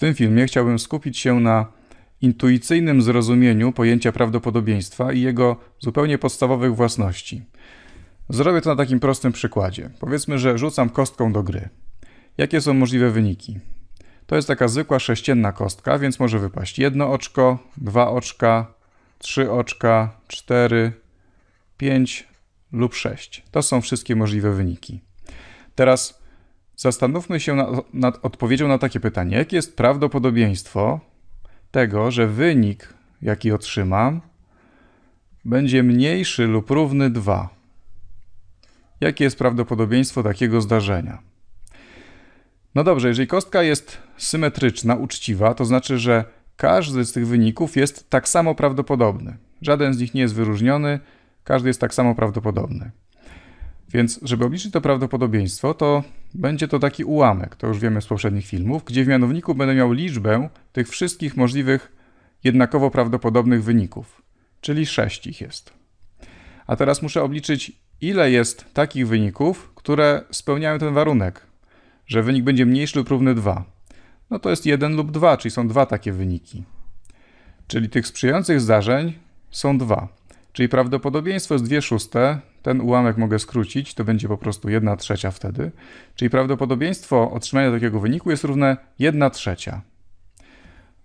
tym filmie chciałbym skupić się na intuicyjnym zrozumieniu pojęcia prawdopodobieństwa i jego zupełnie podstawowych własności. Zrobię to na takim prostym przykładzie. Powiedzmy, że rzucam kostką do gry. Jakie są możliwe wyniki? To jest taka zwykła sześcienna kostka, więc może wypaść jedno oczko, dwa oczka, trzy oczka, cztery, pięć lub sześć. To są wszystkie możliwe wyniki. Teraz Zastanówmy się nad, nad odpowiedzią na takie pytanie. Jakie jest prawdopodobieństwo tego, że wynik, jaki otrzymam, będzie mniejszy lub równy 2? Jakie jest prawdopodobieństwo takiego zdarzenia? No dobrze, jeżeli kostka jest symetryczna, uczciwa, to znaczy, że każdy z tych wyników jest tak samo prawdopodobny. Żaden z nich nie jest wyróżniony, każdy jest tak samo prawdopodobny. Więc, żeby obliczyć to prawdopodobieństwo, to będzie to taki ułamek, to już wiemy z poprzednich filmów, gdzie w mianowniku będę miał liczbę tych wszystkich możliwych jednakowo prawdopodobnych wyników, czyli 6 ich jest. A teraz muszę obliczyć, ile jest takich wyników, które spełniają ten warunek, że wynik będzie mniejszy lub równy 2. No to jest 1 lub 2, czyli są dwa takie wyniki. Czyli tych sprzyjających zdarzeń są dwa. Czyli prawdopodobieństwo jest 2 szóste ten ułamek mogę skrócić, to będzie po prostu 1 trzecia wtedy, czyli prawdopodobieństwo otrzymania takiego wyniku jest równe 1 trzecia.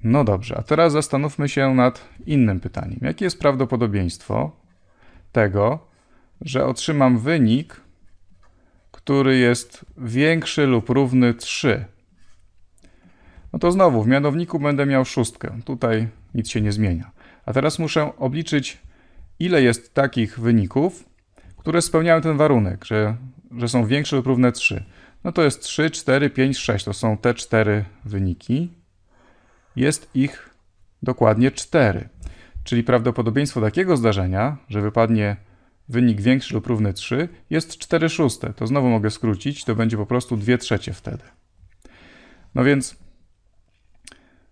No dobrze, a teraz zastanówmy się nad innym pytaniem. Jakie jest prawdopodobieństwo tego, że otrzymam wynik, który jest większy lub równy 3? No to znowu w mianowniku będę miał szóstkę. Tutaj nic się nie zmienia. A teraz muszę obliczyć, ile jest takich wyników, które spełniają ten warunek, że, że są większe lub równe 3. No to jest 3, 4, 5, 6. To są te 4 wyniki. Jest ich dokładnie 4. Czyli prawdopodobieństwo takiego zdarzenia, że wypadnie wynik większy lub równy 3, jest 4 szóste. To znowu mogę skrócić, to będzie po prostu 2 trzecie wtedy. No więc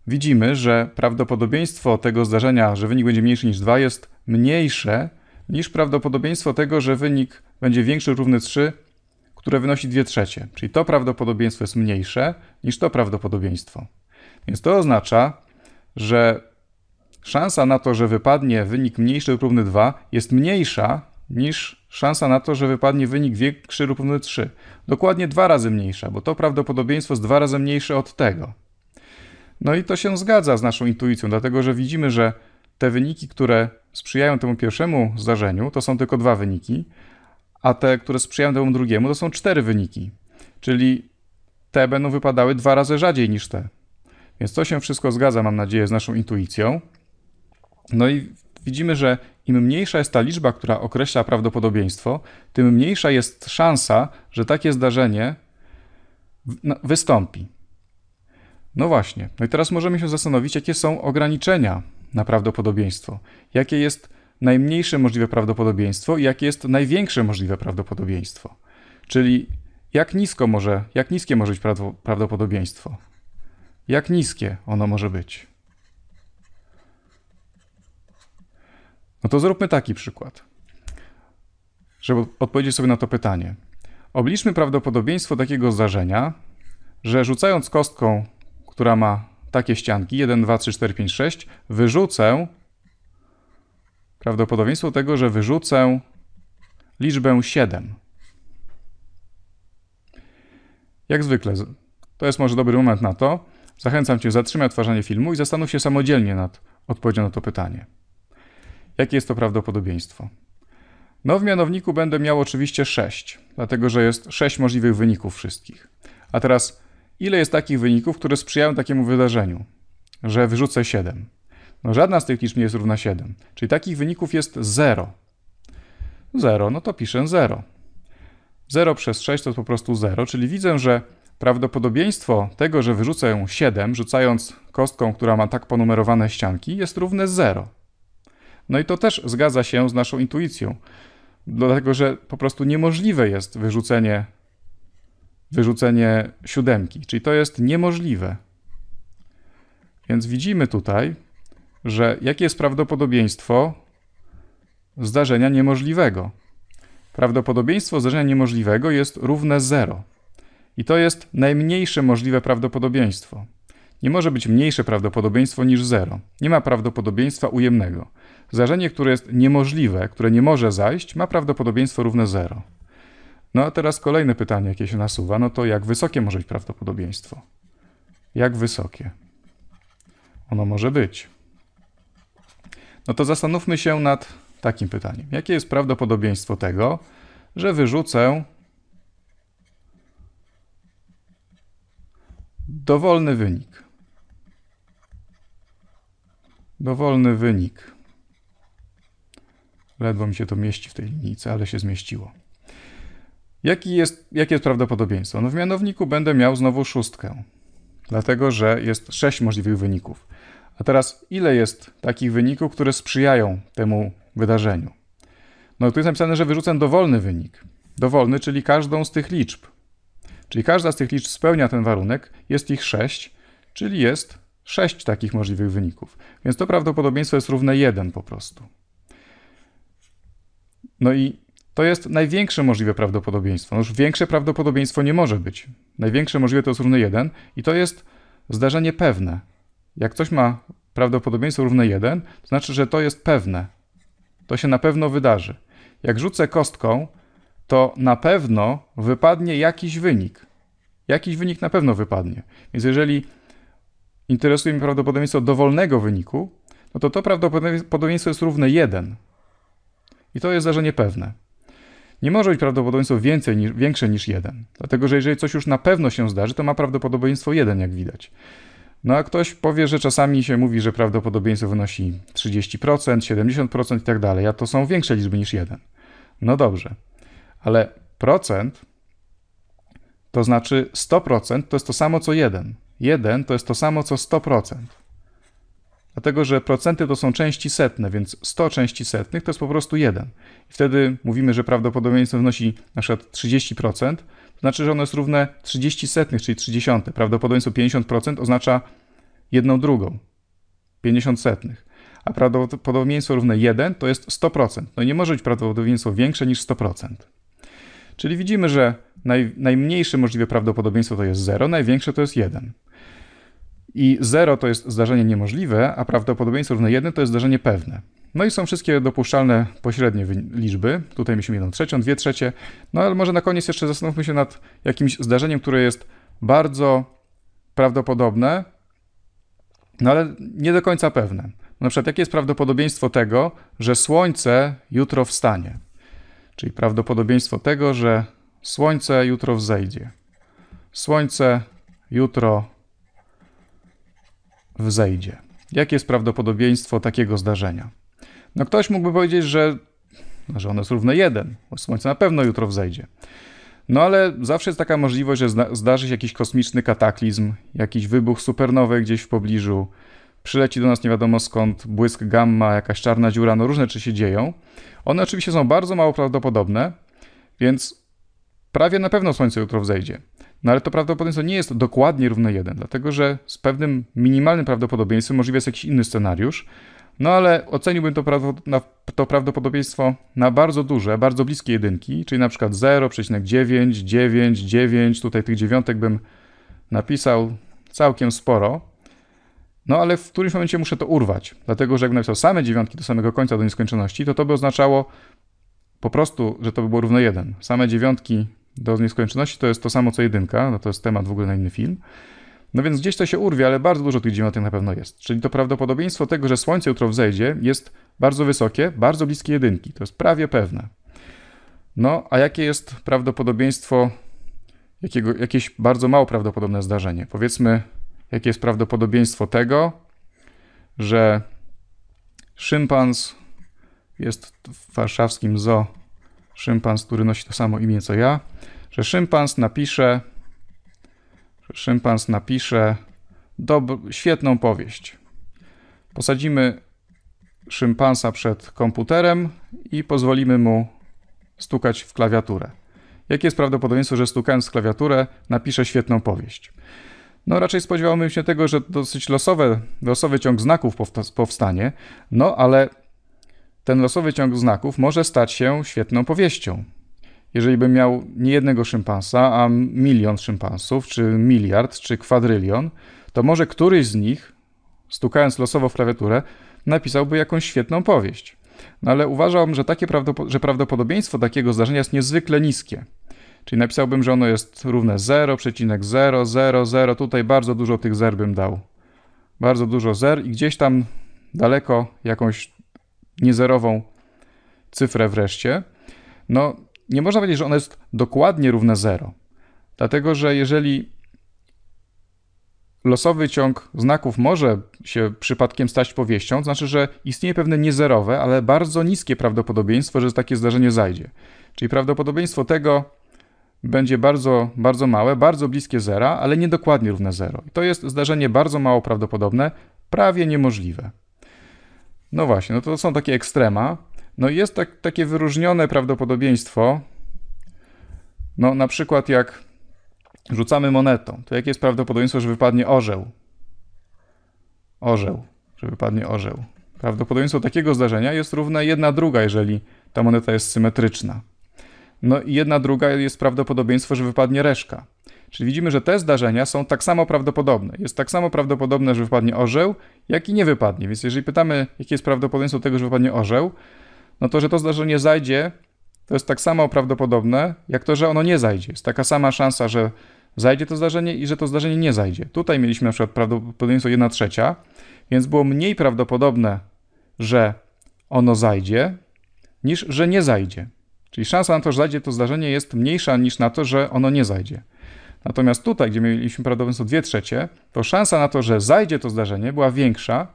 widzimy, że prawdopodobieństwo tego zdarzenia, że wynik będzie mniejszy niż 2, jest mniejsze niż prawdopodobieństwo tego, że wynik będzie większy równy 3, które wynosi 2 trzecie. Czyli to prawdopodobieństwo jest mniejsze niż to prawdopodobieństwo. Więc to oznacza, że szansa na to, że wypadnie wynik mniejszy lub równy 2 jest mniejsza niż szansa na to, że wypadnie wynik większy lub równy 3. Dokładnie dwa razy mniejsza, bo to prawdopodobieństwo jest dwa razy mniejsze od tego. No i to się zgadza z naszą intuicją, dlatego że widzimy, że te wyniki, które sprzyjają temu pierwszemu zdarzeniu, to są tylko dwa wyniki, a te, które sprzyjają temu drugiemu, to są cztery wyniki. Czyli te będą wypadały dwa razy rzadziej niż te. Więc to się wszystko zgadza, mam nadzieję, z naszą intuicją. No i widzimy, że im mniejsza jest ta liczba, która określa prawdopodobieństwo, tym mniejsza jest szansa, że takie zdarzenie wystąpi. No właśnie. No i teraz możemy się zastanowić, jakie są ograniczenia na prawdopodobieństwo. Jakie jest najmniejsze możliwe prawdopodobieństwo i jakie jest największe możliwe prawdopodobieństwo. Czyli jak nisko może, jak niskie może być prawdopodobieństwo. Jak niskie ono może być. No to zróbmy taki przykład, żeby odpowiedzieć sobie na to pytanie. Obliczmy prawdopodobieństwo takiego zdarzenia, że rzucając kostką, która ma takie ścianki, 1, 2, 3, 4, 5, 6, wyrzucę prawdopodobieństwo tego, że wyrzucę liczbę 7. Jak zwykle, to jest może dobry moment na to. Zachęcam Cię, zatrzymaj odtwarzanie filmu i zastanów się samodzielnie nad odpowiedzią na to pytanie. Jakie jest to prawdopodobieństwo? No, w mianowniku będę miał oczywiście 6, dlatego że jest 6 możliwych wyników wszystkich. A teraz ile jest takich wyników, które sprzyjają takiemu wydarzeniu, że wyrzucę 7. No żadna z tych liczb nie jest równa 7, czyli takich wyników jest 0. 0, no to piszę 0. 0 przez 6 to po prostu 0, czyli widzę, że prawdopodobieństwo tego, że wyrzucę 7, rzucając kostką, która ma tak ponumerowane ścianki, jest równe 0. No i to też zgadza się z naszą intuicją, dlatego że po prostu niemożliwe jest wyrzucenie wyrzucenie siódemki, czyli to jest niemożliwe. Więc widzimy tutaj, że jakie jest prawdopodobieństwo zdarzenia niemożliwego. Prawdopodobieństwo zdarzenia niemożliwego jest równe 0. I to jest najmniejsze możliwe prawdopodobieństwo. Nie może być mniejsze prawdopodobieństwo niż 0. Nie ma prawdopodobieństwa ujemnego. Zdarzenie, które jest niemożliwe, które nie może zajść, ma prawdopodobieństwo równe 0. No a teraz kolejne pytanie, jakie się nasuwa, no to jak wysokie może być prawdopodobieństwo? Jak wysokie? Ono może być. No to zastanówmy się nad takim pytaniem. Jakie jest prawdopodobieństwo tego, że wyrzucę dowolny wynik? Dowolny wynik. Ledwo mi się to mieści w tej linijce, ale się zmieściło. Jaki jest, jakie jest prawdopodobieństwo? No w mianowniku będę miał znowu szóstkę, dlatego że jest sześć możliwych wyników. A teraz ile jest takich wyników, które sprzyjają temu wydarzeniu? No tu jest napisane, że wyrzucę dowolny wynik. Dowolny, czyli każdą z tych liczb. Czyli każda z tych liczb spełnia ten warunek, jest ich sześć, czyli jest sześć takich możliwych wyników. Więc to prawdopodobieństwo jest równe 1 po prostu. No i to jest największe możliwe prawdopodobieństwo. No już większe prawdopodobieństwo nie może być. Największe możliwe to jest równe 1 i to jest zdarzenie pewne. Jak coś ma prawdopodobieństwo równe 1, to znaczy, że to jest pewne. To się na pewno wydarzy. Jak rzucę kostką, to na pewno wypadnie jakiś wynik. Jakiś wynik na pewno wypadnie. Więc jeżeli interesuje mnie prawdopodobieństwo dowolnego wyniku, no to to prawdopodobieństwo jest równe 1. I to jest zdarzenie pewne nie może być prawdopodobieństwo więcej niż, większe niż 1. Dlatego, że jeżeli coś już na pewno się zdarzy, to ma prawdopodobieństwo 1, jak widać. No a ktoś powie, że czasami się mówi, że prawdopodobieństwo wynosi 30%, 70% i tak dalej, a to są większe liczby niż 1. No dobrze, ale procent to znaczy 100% to jest to samo co 1. 1 to jest to samo co 100%. Dlatego, że procenty to są części setne, więc 100 części setnych to jest po prostu 1. I wtedy mówimy, że prawdopodobieństwo wynosi na przykład 30%, to znaczy, że ono jest równe 30 setnych, czyli 30. Prawdopodobieństwo 50% oznacza 1 drugą, 50 setnych. A prawdopodobieństwo równe 1 to jest 100%. No nie może być prawdopodobieństwo większe niż 100%. Czyli widzimy, że naj, najmniejsze możliwe prawdopodobieństwo to jest 0, największe to jest 1. I 0 to jest zdarzenie niemożliwe, a prawdopodobieństwo równe 1 to jest zdarzenie pewne. No i są wszystkie dopuszczalne pośrednie liczby. Tutaj mieliśmy 1 trzecią, 2 trzecie. No ale może na koniec jeszcze zastanówmy się nad jakimś zdarzeniem, które jest bardzo prawdopodobne, no ale nie do końca pewne. Na przykład, jakie jest prawdopodobieństwo tego, że słońce jutro wstanie? Czyli prawdopodobieństwo tego, że słońce jutro wzejdzie. Słońce jutro wzejdzie. Jakie jest prawdopodobieństwo takiego zdarzenia? No ktoś mógłby powiedzieć, że, no, że ono jest równe 1, bo Słońce na pewno jutro wzejdzie. No ale zawsze jest taka możliwość, że zdarzy się jakiś kosmiczny kataklizm, jakiś wybuch supernowej gdzieś w pobliżu, przyleci do nas nie wiadomo skąd błysk gamma, jakaś czarna dziura, no różne rzeczy się dzieją. One oczywiście są bardzo mało prawdopodobne, więc prawie na pewno słońce jutro wzejdzie. No ale to prawdopodobieństwo nie jest dokładnie równe 1, dlatego że z pewnym minimalnym prawdopodobieństwem możliwy jest jakiś inny scenariusz, no ale oceniłbym to, prawo, to prawdopodobieństwo na bardzo duże, bardzo bliskie jedynki, czyli na przykład 0,9, tutaj tych dziewiątek bym napisał całkiem sporo. No ale w którymś momencie muszę to urwać, dlatego że jakbym napisał same dziewiątki do samego końca, do nieskończoności, to to by oznaczało po prostu, że to by było równe 1. Same dziewiątki do nieskończoności to jest to samo co jedynka, no to jest temat w ogóle na inny film. No więc gdzieś to się urwie, ale bardzo dużo tych dziewiątek na pewno jest. Czyli to prawdopodobieństwo tego, że słońce jutro wzejdzie, jest bardzo wysokie, bardzo bliskie jedynki. To jest prawie pewne. No, a jakie jest prawdopodobieństwo jakiego, jakieś bardzo mało prawdopodobne zdarzenie? Powiedzmy, jakie jest prawdopodobieństwo tego, że szympans jest w warszawskim zoo szympans, który nosi to samo imię co ja, że szympans napisze, że szympans napisze świetną powieść. Posadzimy szympansa przed komputerem i pozwolimy mu stukać w klawiaturę. Jakie jest prawdopodobieństwo, że stukając w klawiaturę napisze świetną powieść? No raczej spodziewałbym się tego, że dosyć losowe, losowy ciąg znaków powstanie, no ale ten losowy ciąg znaków może stać się świetną powieścią. Jeżeli bym miał nie jednego szympansa, a milion szympansów, czy miliard, czy kwadrylion, to może któryś z nich, stukając losowo w klawiaturę, napisałby jakąś świetną powieść. No ale uważałbym, że, takie prawdopod że prawdopodobieństwo takiego zdarzenia jest niezwykle niskie. Czyli napisałbym, że ono jest równe 0,000. Tutaj bardzo dużo tych zer bym dał. Bardzo dużo zer i gdzieś tam daleko jakąś niezerową cyfrę wreszcie, no nie można powiedzieć, że ona jest dokładnie równa 0. Dlatego, że jeżeli losowy ciąg znaków może się przypadkiem stać powieścią, to znaczy, że istnieje pewne niezerowe, ale bardzo niskie prawdopodobieństwo, że takie zdarzenie zajdzie. Czyli prawdopodobieństwo tego będzie bardzo, bardzo małe, bardzo bliskie zera, ale niedokładnie równe 0. I to jest zdarzenie bardzo mało prawdopodobne, prawie niemożliwe. No właśnie, no to są takie ekstrema. No i jest tak, takie wyróżnione prawdopodobieństwo. No na przykład jak rzucamy monetą, to jakie jest prawdopodobieństwo, że wypadnie orzeł? Orzeł, że wypadnie orzeł. Prawdopodobieństwo takiego zdarzenia jest równe 1 druga, jeżeli ta moneta jest symetryczna. No i 1 druga jest prawdopodobieństwo, że wypadnie reszka. Czyli widzimy, że te zdarzenia są tak samo prawdopodobne. Jest tak samo prawdopodobne, że wypadnie orzeł, jak i nie wypadnie. Więc jeżeli pytamy, jakie jest prawdopodobieństwo tego, że wypadnie orzeł, no to, że to zdarzenie zajdzie, to jest tak samo prawdopodobne, jak to, że ono nie zajdzie. Jest taka sama szansa, że zajdzie to zdarzenie i że to zdarzenie nie zajdzie. Tutaj mieliśmy na przykład prawdopodobieństwo 1 trzecia, więc było mniej prawdopodobne, że ono zajdzie, niż że nie zajdzie. Czyli szansa na to, że zajdzie to zdarzenie jest mniejsza niż na to, że ono nie zajdzie. Natomiast tutaj, gdzie mieliśmy prawdopodobieństwo 2 trzecie, to szansa na to, że zajdzie to zdarzenie była większa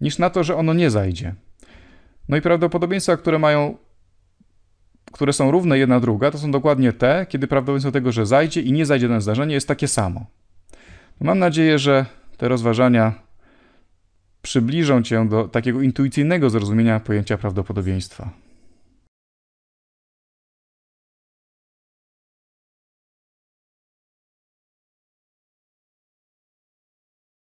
niż na to, że ono nie zajdzie. No i prawdopodobieństwa, które mają, które są równe jedna druga, to są dokładnie te, kiedy prawdopodobieństwo tego, że zajdzie i nie zajdzie dane zdarzenie jest takie samo. No mam nadzieję, że te rozważania przybliżą Cię do takiego intuicyjnego zrozumienia pojęcia prawdopodobieństwa.